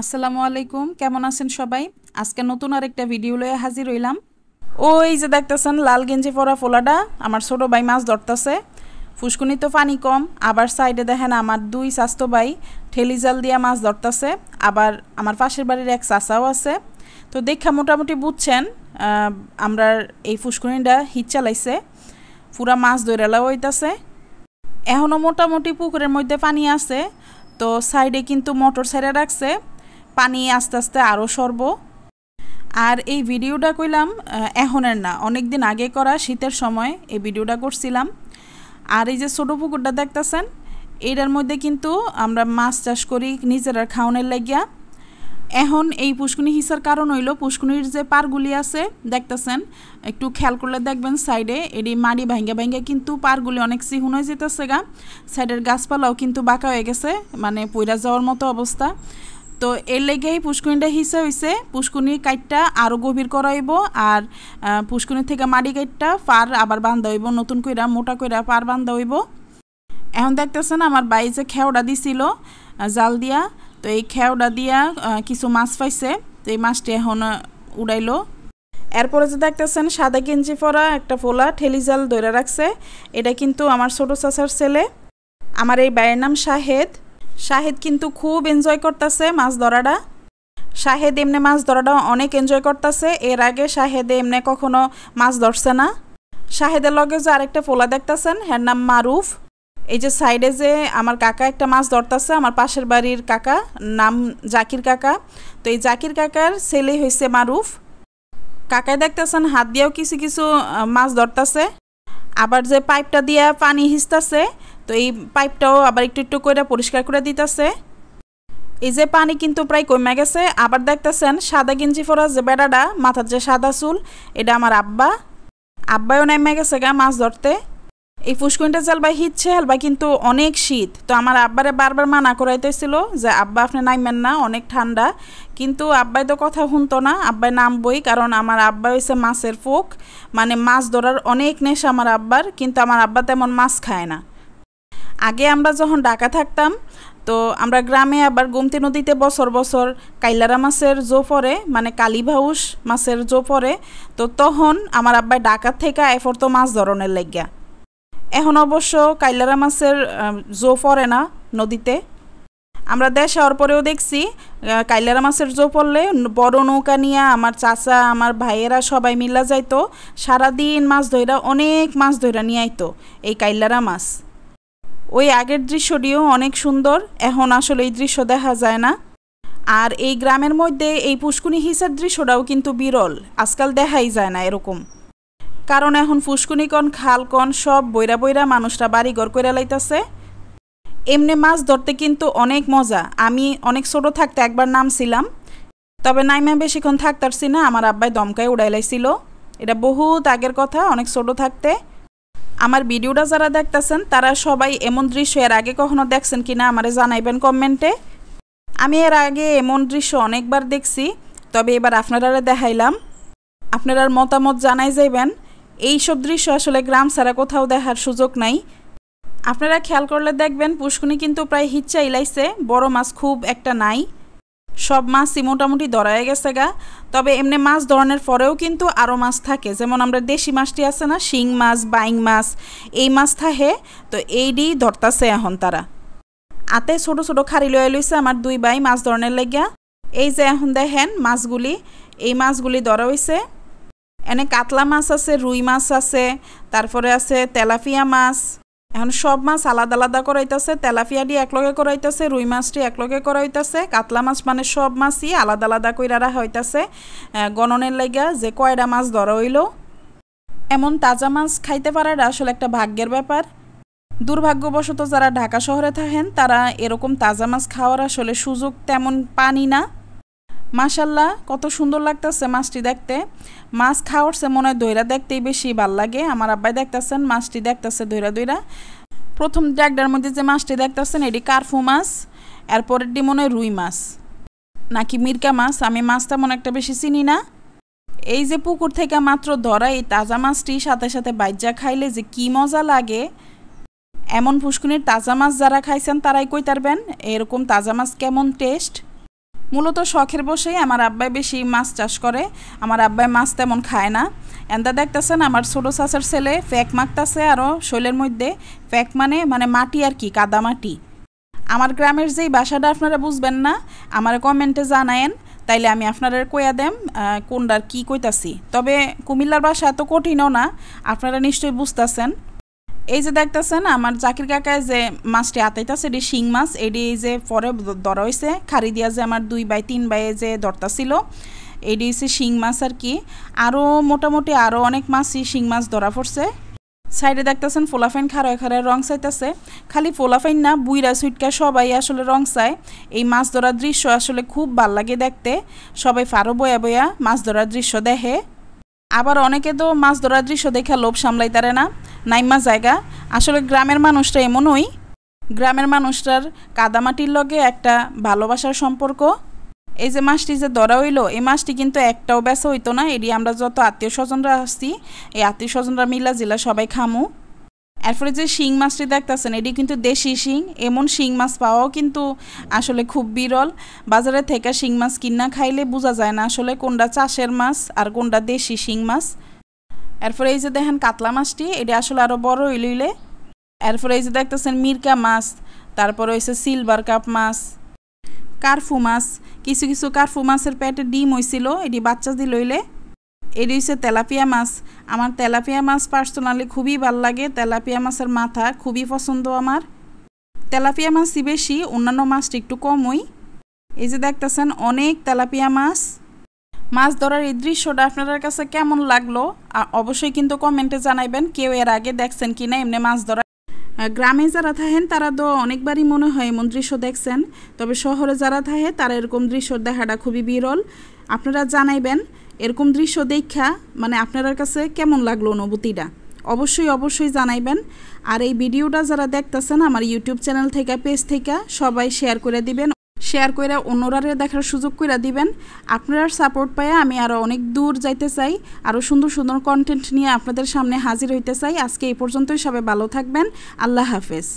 আসসালামু আলাইকুম কেমন আছেন সবাই আজকে নতুন আরেকটা ভিডিও লয়ে হাজির হইলাম ওই যে দেখতেছেন লাল গেঞ্জি পরা ফোলাডা আমার ছোটো ভাই মাছ ধরতেছে ফুসকুনি তো পানি কম আবার সাইডে দেখেন আমার দুই স্বাস্থ্য ভাই ঠেলি জাল দিয়া মাছ ধরতেছে আবার আমার পাশের বাড়ির এক চাষাও আছে তো দেখা মোটামুটি বুঝছেন আমরা এই ফুসকুনিটা হিট চালাইছে পুরা মাছ ধরেলা হইতাছে এখনও মোটামুটি পুকুরের মধ্যে পানি আছে তো সাইডে কিন্তু মোটর সাইডে রাখছে পানি আস্তে আস্তে আরও সরব আর এই ভিডিওটা কইলাম এখনের না অনেক দিন আগে করা শীতের সময় এই ভিডিওটা করছিলাম আর এই যে ছোটো পুকুরটা দেখতেছেন এটার মধ্যে কিন্তু আমরা মাছ চাষ করি নিজেরা খাওনের লাগিয়া এখন এই পুষ্কুনি হিসার কারণ হইল পুষ্কুনির যে পারগুলি আছে দেখতেছেন একটু খেয়াল করলে দেখবেন সাইডে এটি মাড়ি ভাঙ্গা ভাঙ্গা কিন্তু পারগুলি অনেক সিহুন হয়ে যেতেছে গা সাইডের গাছপালাও কিন্তু বাঁকা হয়ে গেছে মানে পইরা যাওয়ার মতো অবস্থা তো এর লেগেই পুষ্কুনিটা হিসা হয়েছে পুষ্কুনি কাইটটা আরও গভীর করাইব আর পুষ্কুনির থেকে মাটি কাইটটা পার আবার বান্ধা হইব নতুন কইরা মোটা কইরা পার বান্ধা হইব এখন দেখতেছেন আমার বাই যে খেওড়া দিছিল জাল দিয়া তো এই খেওড়া দিয়া কিছু মাছ পাইছে তো এই মাছটি এখন উড়াইলো এরপরে যে দেখতেছেন সাদা গেঞ্জি পরা একটা ফোলা ঠেলি জাল ধরে রাখছে এটা কিন্তু আমার ছোটো চাষার ছেলে আমার এই বাইয়ের নাম শাহেদ শাহেদ কিন্তু খুব এনজয় করতেছে মাছ ধরাটা শাহেদ এমনি মাছ ধরাটা অনেক এনজয় করতেছে এর আগে শাহেদ এমনি কখনো মাছ ধরছে না শাহেদের লগে যে আরেকটা ফোলা দেখতেছেন হ্যার নাম মারুফ এই যে সাইডে যে আমার কাকা একটা মাছ ধরতেছে আমার পাশের বাড়ির কাকা নাম জাকির কাকা তো এই জাকির কাকার ছেলে হয়েছে মারুফ কাকায় দেখতেছেন হাত দিয়েও কিছু কিছু মাছ ধরতেছে আবার যে পাইপটা দিয়ে পানি হিসতেছে তো এই পাইপটাও আবার একটু একটু করে পরিষ্কার করে দিতেছে এই যে পানি কিন্তু প্রায় কমে গেছে আবার দেখতেছেন সাদা গেঞ্জি ফরা যে বেড়াটা মাথার যে সাদা চুল এটা আমার আব্বা আব্বাও নেমে গেছে গা মাছ ধরতে এই ফুসকুইনটা হিট হিচ্ছে হেলবা কিন্তু অনেক শীত তো আমার আব্বারে বারবার মানা করাইতেছিল যে আব্বা আপনি নাইমেন না অনেক ঠান্ডা কিন্তু আব্বাই তো কথা শুনতো না আব্বাই নামবই কারণ আমার আব্বা হয়েছে মাছের ফোক মানে মাছ ধরার অনেক নেশা আমার আব্বার কিন্তু আমার আব্বা তেমন মাছ খায় না আগে আমরা যখন ঢাকা থাকতাম তো আমরা গ্রামে আবার গোমতী নদীতে বছর বছর কাইলারা মাছের জো পরে মানে কালীভাউস মাছের জো পরে তো তখন আমার আব্বাই ডাকাত থেকে এফর তো মাছ ধরনের লাগিয়া এখন অবশ্য কাইলারা মাছের জো পড়ে না নদীতে আমরা দেশ হওয়ার পরেও দেখছি কাইলারা মাছের জো পড়লে বড় নৌকা নিয়ে আমার চাচা আমার ভাইয়েরা সবাই মিলা যাইতো সারাদিন মাছ ধইরা অনেক মাছ ধইরা নিয়ে আইতো এই কাইলারা মাছ ওই আগের দৃশ্যটিও অনেক সুন্দর এখন আসলে এই দৃশ্য দেখা যায় না আর এই গ্রামের মধ্যে এই পুষ্কুনি হিসার দৃশ্যটাও কিন্তু বিরল আজকাল দেখাই যায় না এরকম কারণ এখন ফুসকুনি কন খাল কন সব বইরা বইরা মানুষরা বাড়ি ঘর করে লাইতেছে এমনি মাছ ধরতে কিন্তু অনেক মজা আমি অনেক ছোট থাকতে একবার নামছিলাম তবে নাইমা বেশিক্ষণ থাকতারছি না আমার আব্বাই দমকায় উড়াইলাইছিল এটা বহুত আগের কথা অনেক ছোট থাকতে আমার ভিডিওটা যারা দেখতেছেন তারা সবাই এমন দৃশ্য এর আগে কখনো দেখছেন কি না আমারে জানাইবেন কমেন্টে আমি এর আগে এমন দৃশ্য অনেকবার দেখছি তবে এবার আপনারা দেখাইলাম আপনারার মতামত জানাই যাইবেন এই সব দৃশ্য আসলে গ্রাম ছাড়া কোথাও দেখার সুযোগ নাই আপনারা খেয়াল করলে দেখবেন পুষ্কুনি কিন্তু প্রায় হিচ্চা ইলাইছে বড় মাছ খুব একটা নাই সব মাছই মোটামুটি দরায় গেছে গা তবে এমনি মাছ ধরনের পরেও কিন্তু আরও মাছ থাকে যেমন আমরা দেশি মাছটি আছে না শিং মাছ বাইং মাছ এই মাছ থাকে তো এইডি ধরতাছে এখন তারা আতে ছোট ছোট খাড়ি লয়ে লইছে আমার দুই বাই মাছ ধরনের লাগিয়া এই যে এখন দেখেন মাছগুলি এই মাছগুলি ধরা হয়েছে এনে কাতলা মাছ আছে রুই মাছ আছে তারপরে আছে তেলাপিয়া মাছ এখন সব মাছ আলাদা আলাদা করাইতেছে দিয়ে একলগে করাইতেছে রুই মাছটি একলগে করাইতেছে কাতলা মাছ মানে সব মাছই আলাদা আলাদা কইরারা হইতাছে গণনের লাইগা যে কয়টা মাছ ধরা হইল এমন তাজা মাছ খাইতে পারাটা আসলে একটা ভাগ্যের ব্যাপার দুর্ভাগ্যবশত যারা ঢাকা শহরে থাকেন তারা এরকম তাজা মাছ খাওয়ার আসলে সুযোগ তেমন পানি না মাশাল্লাহ কত সুন্দর লাগতেছে মাছটি দেখতে মাছ খাওয়ার সে মনে হয় দইরা দেখতেই বেশি ভাল লাগে আমার আব্বাই দেখতেছেন মাছটি দেখতেছে দইরা দইরা প্রথম ডাকডার মধ্যে যে মাছটি দেখতেছেন এটি কার্ফু মাছ এরপরেরটি মনে হয় রুই মাছ নাকি মির্কা মাছ আমি মাছটা মনে একটা বেশি চিনি না এই যে পুকুর থেকে মাত্র ধরা এই তাজা মাছটি সাথে সাথে বাইজা খাইলে যে কি মজা লাগে এমন ফুসকুনির তাজা মাছ যারা খাইছেন তারাই কইতারবেন এরকম তাজা মাছ কেমন টেস্ট মূলত শখের বসেই আমার আব্বাই বেশি মাছ চাষ করে আমার আব্বাই মাছ তেমন খায় না এন্দা দেখতেছেন আমার ছোটো চাষের ছেলে ফ্যাক মাখতেছে আরও শৈলের মধ্যে ফ্যাক মানে মানে মাটি আর কি কাদা মাটি আমার গ্রামের যেই বাসাটা আপনারা বুঝবেন না আমার কমেন্টে জানায়েন তাইলে আমি আপনাদের কইয়া দেম কোনটার কি কইতাছি তবে কুমিল্লার বাসা এত কঠিনও না আপনারা নিশ্চয়ই বুঝতেছেন এই যে দেখতেছেন আমার জাকির কাকায় যে মাছটি আতাইতেছে এটি শিং মাছ এটি যে পরে ধরা হয়েছে খাড়ি দিয়া যে আমার দুই বাই তিন বাইয়ে যে ধরতাছিল এটি হচ্ছে শিং মাছ আর কি আরও মোটামুটি আরও অনেক মাছই শিং মাছ ধরা পড়ছে সাইডে দেখতেছেন ফোলাফাইন খারায় খারায় রং চাইতেছে খালি ফোলাফাইন না বুইরা সুইটকা সবাই আসলে রং চায় এই মাছ ধরার দৃশ্য আসলে খুব ভাল লাগে দেখতে সবাই ফারো বয়া বয়া মাছ ধরার দৃশ্য দেখে আবার অনেকে তো মাছ ধরার দৃশ্য দেখে লোভ সামলাইতারে না নাইমা জায়গা আসলে গ্রামের মানুষরা এমনই গ্রামের মানুষটার কাদামাটির লগে একটা ভালোবাসার সম্পর্ক এই যে মাছটি যে ধরা হইলো এই মাছটি কিন্তু একটাও বেচা হইতো না এটি আমরা যত আত্মীয় স্বজনরা আসছি এই আত্মীয় স্বজনরা মিলা জেলা সবাই খামু এরপরে যে শিং মাছটি দেখতেছেন এটি কিন্তু দেশি শিং এমন শিং মাছ পাওয়াও কিন্তু আসলে খুব বিরল বাজারে থেকে শিং মাছ কিনা খাইলে বোঝা যায় না আসলে কোনটা চাষের মাছ আর কোনটা দেশি শিং মাছ এরপরে এই যে দেখেন কাতলা মাছটি এটা আসলে আরও বড় ইলে ইলে এরপরে এই যে দেখতেছেন মির্কা মাছ তারপর হয়েছে সিলভার কাপ মাছ কার্ফু মাছ কিছু কিছু কার্ফু মাছের পেটে ডিম হয়েছিল এটি বাচ্চা দিয়ে লইলে এটি হচ্ছে তেলাপিয়া মাছ আমার তেলাপিয়া মাছ পার্সোনালি খুবই ভাল লাগে তেলাপিয়া মাছের মাথা খুবই পছন্দ আমার তেলাপিয়া মাছই বেশি অন্যান্য মাছটি একটু কমই এই যে দেখতেছেন অনেক তেলাপিয়া মাছ মাছ ধরার এই দৃশ্যটা আপনাদের কাছে কেমন লাগলো অবশ্যই কিন্তু কমেন্টে জানাইবেন কেউ এর আগে দেখছেন কি না এমনি মাছ ধরা গ্রামে যারা থাকেন তারা তো অনেকবারই মনে হয় এমন দৃশ্য দেখছেন তবে শহরে যারা থাকে তারা এরকম দৃশ্য দেখাটা খুবই বিরল আপনারা জানাইবেন এরকম দৃশ্য দেখা মানে আপনার কাছে কেমন লাগলো অনুভূতিটা অবশ্যই অবশ্যই জানাইবেন আর এই ভিডিওটা যারা দেখতেছেন আমার ইউটিউব চ্যানেল থেকে পেজ থেকে সবাই শেয়ার করে দিবেন শেয়ার করে অন্যরারে দেখার সুযোগ করে দিবেন আপনার সাপোর্ট পাইয়া আমি আরও অনেক দূর যাইতে চাই আরও সুন্দর সুন্দর কন্টেন্ট নিয়ে আপনাদের সামনে হাজির হইতে চাই আজকে এই পর্যন্তই সবাই ভালো থাকবেন আল্লাহ হাফেজ